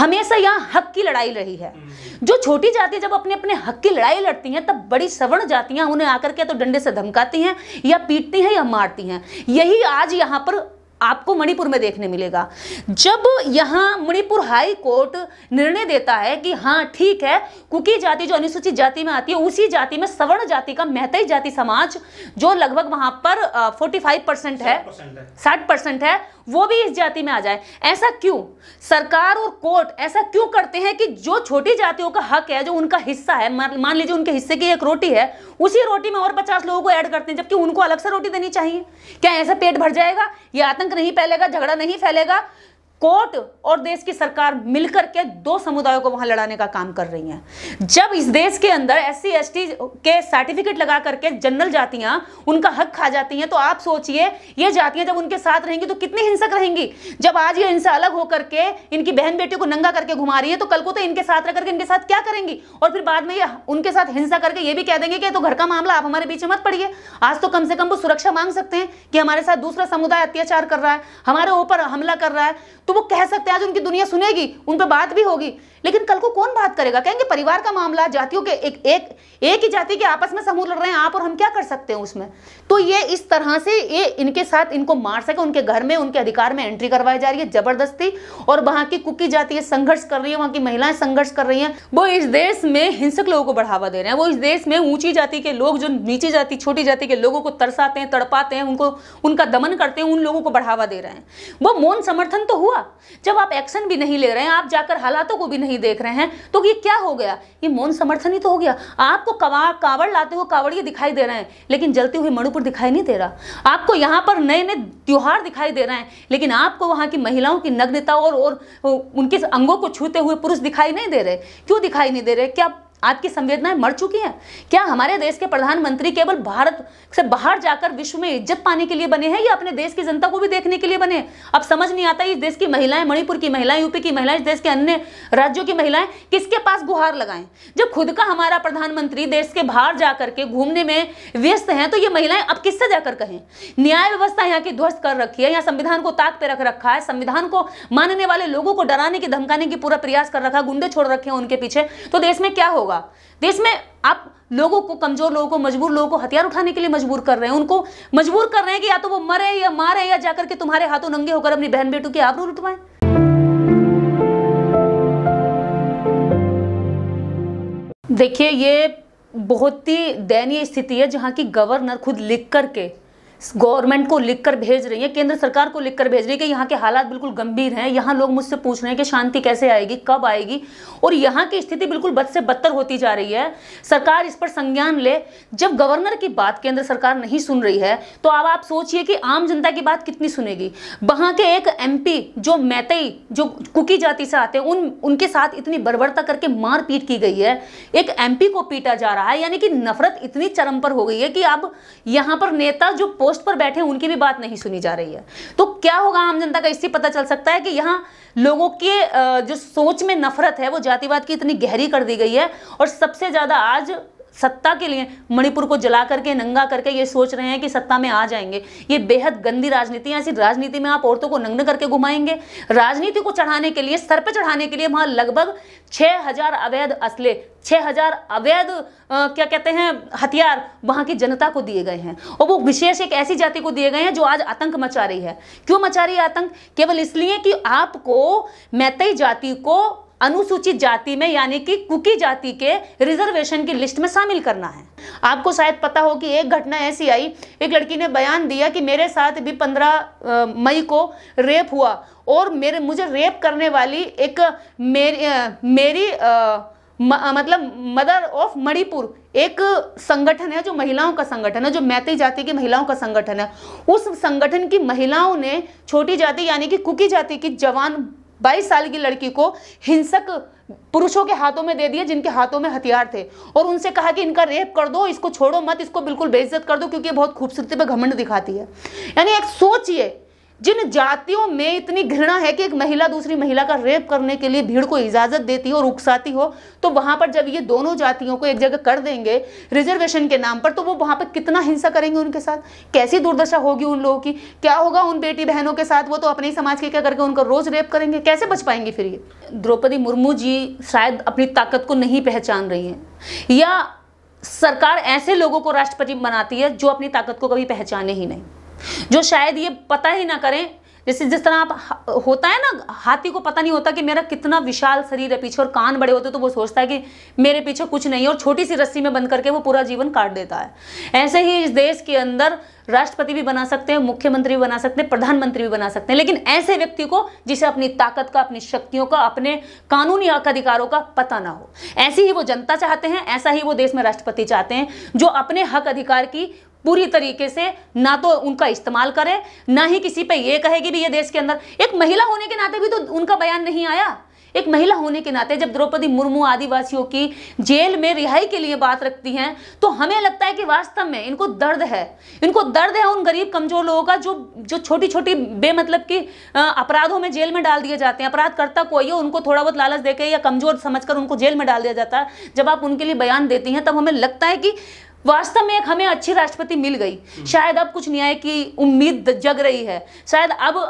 हमेशा यहाँ हक की लड़ाई रही है हम्म। जो छोटी जाति जब अपने अपने हक की लड़ाई लड़ती हैं तब बड़ी सवर्ण जातियाँ उन्हें आकर के तो डंडे से धमकाती हैं या पीटती हैं या मारती हैं यही आज यहाँ पर आपको मणिपुर में देखने मिलेगा जब यहाँ मणिपुर हाई कोर्ट निर्णय देता है कि हाँ ठीक है कुकी जाति जो अनुसूचित जाति में आती है उसी जाति में सवर्ण जाति का मेहतई जाति समाज जो लगभग वहां पर फोर्टी फाइव परसेंट है साठ परसेंट है वो भी इस जाति में आ जाए ऐसा क्यों सरकार और कोर्ट ऐसा क्यों करते हैं कि जो छोटी जातियों का हक है जो उनका हिस्सा है मान लीजिए उनके हिस्से की एक रोटी है उसी रोटी में और पचास लोगों को ऐड करते हैं जबकि उनको अलग से रोटी देनी चाहिए क्या ऐसा पेट भर जाएगा यह आतंक आतंक नहीं फैलेगा झगड़ा नहीं फैलेगा कोर्ट और देश की सरकार मिलकर के दो समुदायों को वहां लड़ाने का काम कर रही हैं जब इस देश के अंदर एस सी के सर्टिफिकेट लगा करके जनरल जातियां उनका हक खा जाती हैं तो आप सोचिए ये जातियां जब उनके साथ रहेंगी तो कितनी हिंसक रहेंगी जब आज ये इनसे अलग होकर के इनकी बहन बेटियों को नंगा करके घुमा रही है तो कल को तो इनके साथ रह करके इनके साथ क्या करेंगी और फिर बाद में ये उनके साथ हिंसा करके ये भी कह देंगे कि तो घर का मामला आप हमारे बीच मत पड़िए आज तो कम से कम वो सुरक्षा मांग सकते हैं कि हमारे साथ दूसरा समुदाय अत्याचार कर रहा है हमारे ऊपर हमला कर रहा है तो वो कह सकते हैं आज उनकी दुनिया सुनेगी उन पर बात भी होगी लेकिन कल को कौन बात करेगा कहेंगे परिवार का मामला जातियों के एक एक एक ही जाति के आपस में समूह लड़ रहे हैं आप और हम क्या कर सकते हैं उसमें तो ये इस तरह से ये इनके साथ इनको मार सके उनके घर में उनके अधिकार में एंट्री करवाई जा रही है जबरदस्ती और वहां की कुकी जाति संघर्ष कर रही है वहां की महिलाएं संघर्ष कर रही है वो इस देश में हिंसक लोगों को बढ़ावा दे रहे हैं वो इस देश में ऊंची जाति के लोग जो नीचे जाति छोटी जाति के लोगों को तरसाते हैं तड़पाते हैं उनको उनका दमन करते हैं उन लोगों को बढ़ावा दे रहे हैं वो मौन समर्थन तो हुआ होगा जब आप एक्शन भी नहीं ले रहे हैं आप जाकर हालातों को भी नहीं देख रहे हैं तो ये क्या हो गया ये मौन समर्थन ही तो हो गया आपको कवा कावड़ लाते हुए कावड़िए दिखाई दे रहे हैं लेकिन जलते हुए मणुपुर दिखाई नहीं दे रहा आपको यहाँ पर नए नए त्यौहार दिखाई दे रहे हैं लेकिन आपको वहाँ की महिलाओं की नग्नता और, और उनके अंगों को छूते हुए पुरुष दिखाई नहीं दे रहे क्यों दिखाई नहीं दे रहे क्या आपकी संवेदनाएं मर चुकी हैं क्या हमारे देश के प्रधानमंत्री केवल भारत से बाहर जाकर विश्व में इज्जत पाने के लिए बने हैं या अपने देश की जनता को भी देखने के लिए बने अब समझ नहीं आता इस देश की महिलाएं मणिपुर की महिलाएं यूपी की महिलाएं इस देश के अन्य राज्यों की महिलाएं किसके पास गुहार लगाएं जब खुद का हमारा प्रधानमंत्री देश के बाहर जाकर के घूमने में व्यस्त हैं तो ये महिलाएं अब किससे जाकर कहें न्याय व्यवस्था यहाँ की ध्वस्त कर रखी है यहाँ संविधान को ताक पर रख रखा है संविधान को मानने वाले लोगों को डराने की धमकाने की पूरा प्रयास कर रखा है गुंडे छोड़ रखे हैं उनके पीछे तो देश में क्या होगा होगा देश में आप लोगों को कमजोर लोगों को मजबूर लोगों को हथियार उठाने के लिए मजबूर कर रहे हैं उनको मजबूर कर रहे हैं कि या तो वो मरे या मारे या जाकर के तुम्हारे हाथों नंगे होकर अपनी बहन बेटों की आबरू लुटवाए देखिए ये बहुत ही दयनीय स्थिति है जहाँ की गवर्नर खुद लिख करके गवर्नमेंट को लिखकर भेज रही है केंद्र सरकार को लिखकर भेज रही है कि यहाँ के हालात बिल्कुल गंभीर हैं यहाँ लोग मुझसे पूछ रहे हैं कि शांति कैसे आएगी कब आएगी और यहाँ की स्थिति बिल्कुल बद से बदतर होती जा रही है सरकार इस पर संज्ञान ले जब गवर्नर की बात केंद्र सरकार नहीं सुन रही है तो अब आप सोचिए कि आम जनता की बात कितनी सुनेगी वहाँ के एक एम जो मैतई जो कुकी जाति से आते हैं उन उनके साथ इतनी बर्बरता करके मारपीट की गई है एक एम को पीटा जा रहा है यानी कि नफरत इतनी चरम पर हो गई है कि अब यहाँ पर नेता जो पोस्ट पर बैठे उनकी भी बात नहीं सुनी जा रही है तो क्या होगा आम जनता का इससे पता चल सकता है कि यहाँ लोगों के जो सोच में नफरत है वो जातिवाद की इतनी गहरी कर दी गई है और सबसे ज़्यादा आज सत्ता के लिए मणिपुर को जला करके नंगा करके ये सोच रहे हैं कि सत्ता में आ जाएंगे ये बेहद गंदी राजनीति है ऐसी राजनीति में आप औरतों को नग्न करके घुमाएंगे राजनीति को चढ़ाने के लिए सर पर चढ़ाने के लिए वहां लगभग छह अवैध असले छह अवैध क्या कहते हैं हथियार वहां की जनता को दिए गए हैं और वो विशेष एक ऐसी जाति को दिए गए हैं जो आज आतंक मचा रही है क्यों मचा रही है आतंक केवल इसलिए कि आपको मैतई जाति को अनुसूचित जाति में यानी कि कुकी जाति के रिजर्वेशन की लिस्ट में शामिल करना है आपको शायद पता हो कि एक घटना ऐसी आई एक लड़की ने बयान दिया कि मेरे साथ भी पंद्रह मई को रेप हुआ और मेरे मुझे रेप करने वाली एक मेरी आ, मेरी म, मतलब मदर ऑफ मणिपुर एक संगठन है जो महिलाओं का संगठन है जो मैती जाति की महिलाओं का संगठन है उस संगठन की महिलाओं ने छोटी जाति यानी कि कुकी जाति की जवान 22 साल की लड़की को हिंसक पुरुषों के हाथों में दे दिए जिनके हाथों में हथियार थे और उनसे कहा कि इनका रेप कर दो इसको छोड़ो मत इसको बिल्कुल बेइज्जत कर दो क्योंकि ये बहुत खूबसूरती पर घमंड दिखाती है यानी एक सोच ये जिन जातियों में इतनी घृणा है कि एक महिला दूसरी महिला का रेप करने के लिए भीड़ को इजाज़त देती हो उकसाती हो तो वहां पर जब ये दोनों जातियों को एक जगह कर देंगे रिजर्वेशन के नाम पर तो वो वहां पर कितना हिंसा करेंगे उनके साथ कैसी दुर्दशा होगी उन लोगों की क्या होगा उन बेटी बहनों के साथ वो तो अपने ही समाज के क्या करके उनका रोज़ रेप करेंगे कैसे बच पाएंगे फिर ये द्रौपदी मुर्मू जी शायद अपनी ताकत को नहीं पहचान रही है या सरकार ऐसे लोगों को राष्ट्रपति बनाती है जो अपनी ताकत को कभी पहचाने ही नहीं जो शायद ये पता ही ना करें जैसे जिस तरह आप होता है ना हाथी को पता नहीं होता कि मेरा कितना विशाल शरीर है पीछे और कान बड़े होते तो वो सोचता है कि मेरे पीछे कुछ नहीं है और छोटी सी रस्सी में बंद करके वो पूरा जीवन काट देता है ऐसे ही इस देश के अंदर राष्ट्रपति भी बना सकते हैं मुख्यमंत्री भी बना सकते हैं प्रधानमंत्री भी बना सकते हैं लेकिन ऐसे व्यक्ति को जिसे अपनी ताकत का अपनी शक्तियों का अपने कानूनी हक अधिकारों का पता ना हो ऐसी ही वो जनता चाहते हैं ऐसा ही वो देश में राष्ट्रपति चाहते हैं जो अपने हक अधिकार की पूरी तरीके से ना तो उनका इस्तेमाल करे ना ही किसी पे ये कहे कि भी ये देश के अंदर एक महिला होने के नाते भी तो उनका बयान नहीं आया एक महिला होने के नाते जब द्रौपदी मुर्मू आदिवासियों की जेल में रिहाई के लिए बात रखती हैं तो हमें लगता है कि वास्तव में इनको दर्द है इनको दर्द है उन गरीब कमजोर लोगों का जो जो छोटी छोटी बेमतलब की अपराधों में जेल में डाल दिए जाते हैं अपराध करता कोई हो उनको थोड़ा बहुत लालच देकर या कमजोर समझकर उनको जेल में डाल दिया जाता है जब आप उनके लिए बयान देती हैं तब हमें लगता है कि वास्तव में एक हमें अच्छी राष्ट्रपति मिल गई हम्म। शायद अब कुछ न्याय की उम्मीद जग रही है शायद अब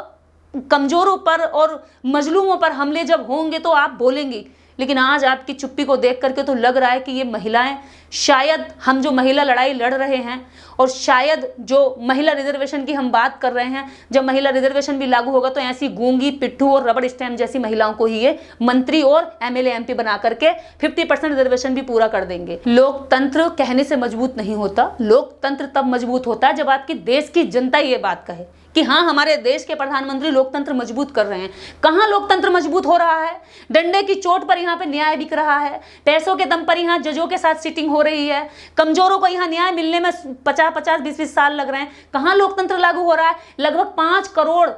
कमजोरों पर और मजलूमों पर हमले जब होंगे तो आप बोलेंगी लेकिन आज आपकी चुप्पी को देख करके तो लग रहा है कि ये महिलाएं शायद हम जो महिला लड़ाई लड़ रहे हैं और शायद जो महिला रिजर्वेशन की हम बात कर रहे हैं जब महिला रिजर्वेशन भी लागू होगा तो ऐसी गूंगी पिट्ठू और रबड़ स्टैम्प जैसी महिलाओं को ही ये मंत्री और एमएलए एमपी बना करके 50 परसेंट रिजर्वेशन भी पूरा कर देंगे लोकतंत्र कहने से मजबूत नहीं होता लोकतंत्र तब मजबूत होता है जब आपकी देश की जनता ये बात कहे कि हाँ हमारे देश के प्रधानमंत्री लोकतंत्र मजबूत कर रहे हैं कहाँ लोकतंत्र मजबूत हो रहा है डंडे की चोट पर यहाँ पे न्याय बिक रहा है पैसों के दम पर यहाँ जजों के साथ सीटिंग हो रही है कमजोरों को यहाँ न्याय मिलने में पचास पचास बीस बीस साल लग रहे हैं कहाँ लोकतंत्र लागू हो रहा है लगभग पाँच करोड़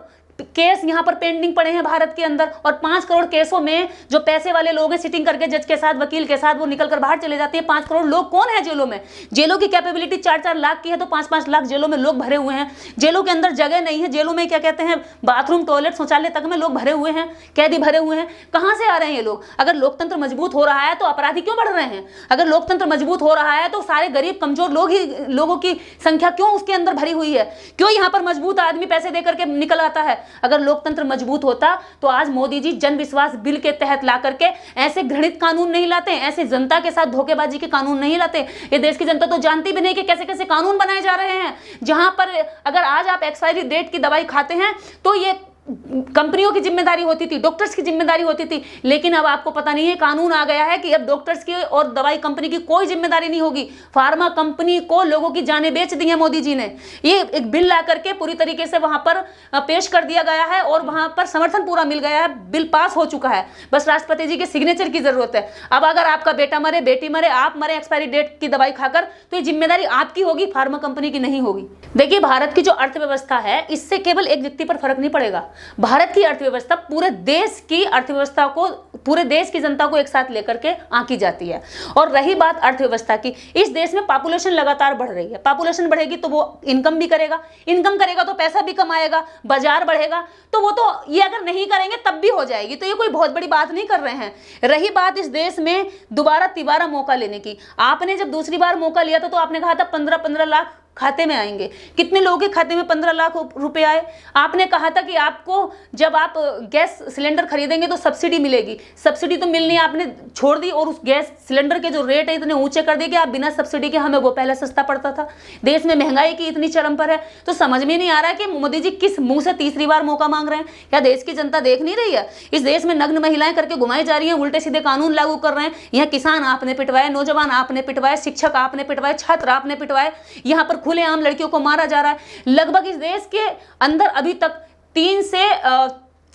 केस यहाँ पर पेंडिंग पड़े हैं भारत के अंदर और पांच करोड़ केसों में जो पैसे वाले लोग हैं सिटिंग करके जज के साथ वकील के साथ वो निकलकर बाहर चले जाते हैं पांच करोड़ लोग कौन है जेलों में जेलों की कैपेबिलिटी चार चार लाख की है तो पांच पांच लाख जेलों में लोग भरे हुए हैं जेलों के अंदर जगह नहीं है जेलों में क्या कहते हैं बाथरूम टॉयलेट शौचालय तक में लोग भरे हुए हैं कैदी भरे हुए हैं कहाँ से आ रहे हैं ये लोग अगर लोकतंत्र मजबूत हो रहा है तो अपराधी क्यों बढ़ रहे हैं अगर लोकतंत्र मजबूत हो रहा है तो सारे गरीब कमजोर लोग ही लोगों की संख्या क्यों उसके अंदर भरी हुई है क्यों यहाँ पर मजबूत आदमी पैसे दे करके निकल आता है अगर लोकतंत्र मजबूत होता तो आज मोदी जी जन विश्वास बिल के तहत ला करके ऐसे घृणित कानून नहीं लाते ऐसे जनता के साथ धोखेबाजी के कानून नहीं लाते ये देश की जनता तो जानती भी नहीं कि कैसे कैसे कानून बनाए जा रहे हैं जहां पर अगर आज आप एक्सपायरी डेट की दवाई खाते हैं तो ये कंपनियों की जिम्मेदारी होती थी डॉक्टर्स की जिम्मेदारी होती थी लेकिन अब आपको पता नहीं है कानून आ गया है कि अब डॉक्टर्स की और दवाई कंपनी की कोई जिम्मेदारी नहीं होगी फार्मा कंपनी को लोगों की जानें बेच दी हैं मोदी जी ने ये एक बिल ला करके पूरी तरीके से वहां पर पेश कर दिया गया है और वहां पर समर्थन पूरा मिल गया है बिल पास हो चुका है बस राष्ट्रपति जी के सिग्नेचर की जरूरत है अब अगर आपका बेटा मरे बेटी मरे आप मरे एक्सपायरी डेट की दवाई खाकर तो ये जिम्मेदारी आपकी होगी फार्मा कंपनी की नहीं होगी देखिए भारत की जो अर्थव्यवस्था है इससे केवल एक व्यक्ति पर फर्क नहीं पड़ेगा भारत की अर्थव्यवस्था पूरे देश की अर्थव्यवस्था को पूरे देश की जनता को एक साथ लेकर के आंकी जाती है और रही बात अर्थव्यवस्था की इस देश में पॉपुलेशन लगातार बढ़ रही है पॉपुलेशन बढ़ेगी तो वो इनकम भी करेगा इनकम करेगा तो पैसा भी कमाएगा बाजार बढ़ेगा तो वो तो ये अगर नहीं करेंगे तब भी हो जाएगी तो ये कोई बहुत बड़ी बात नहीं कर रहे हैं रही बात इस देश में दोबारा तिबारा मौका लेने की आपने जब दूसरी बार मौका लिया था तो आपने कहा था पंद्रह पंद्रह लाख खाते में आएंगे कितने लोगों के खाते में पंद्रह लाख रुपए आए आपने कहा था कि आपको जब आप गैस सिलेंडर खरीदेंगे तो सब्सिडी मिलेगी सब्सिडी तो मिलनी आपने छोड़ दी और उस गैस सिलेंडर के जो रेट है इतने ऊंचे कर दिए कि आप बिना सब्सिडी के हमें वो पहले सस्ता पड़ता था देश में महंगाई की इतनी चरम पर है तो समझ में नहीं आ रहा कि मोदी जी किस मुंह से तीसरी बार मौका मांग रहे हैं क्या देश की जनता देख नहीं रही है इस देश में नग्न महिलाएं करके घुमाई जा रही है उल्टे सीधे कानून लागू कर रहे हैं यहाँ किसान आपने पिटवाए नौजवान आपने पिटवाए शिक्षक आपने पिटवाए छात्र आपने पिटवाए यहाँ पर खुलेआम लड़कियों को मारा जा रहा है लगभग इस देश के अंदर अभी तक तीन से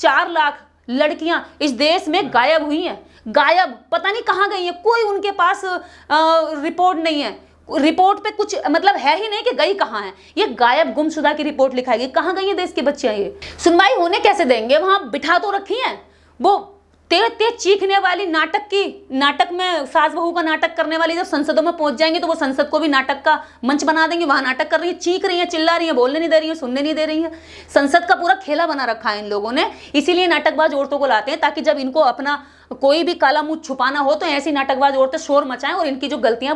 चार लाख लड़कियां इस देश में गायब हुई हैं गायब पता नहीं कहाँ गई हैं कोई उनके पास रिपोर्ट नहीं है रिपोर्ट पे कुछ मतलब है ही नहीं कि गई कहाँ है ये गायब गुमशुदा की रिपोर्ट लिखाई गई कहाँ गई है देश के बच्चे ये सुनवाई होने कैसे देंगे वहां बिठा तो रखी हैं वो तेज तेज चीखने वाली नाटक की नाटक में सास बहू का नाटक करने वाली जब संसदों में पहुंच जाएंगे तो वो संसद को भी नाटक का मंच बना देंगे वहां नाटक कर रही है चीख रही है चिल्ला रही है बोलने नहीं दे रही है सुनने नहीं दे रही है संसद का पूरा खेला बना रखा है इन लोगों ने इसीलिए नाटकबाज औरतों को लाते हैं ताकि जब इनको अपना कोई भी काला मुंह छुपाना हो तो ऐसी नाटकबाज औरतें शोर मचाएं और इनकी जो गलतियां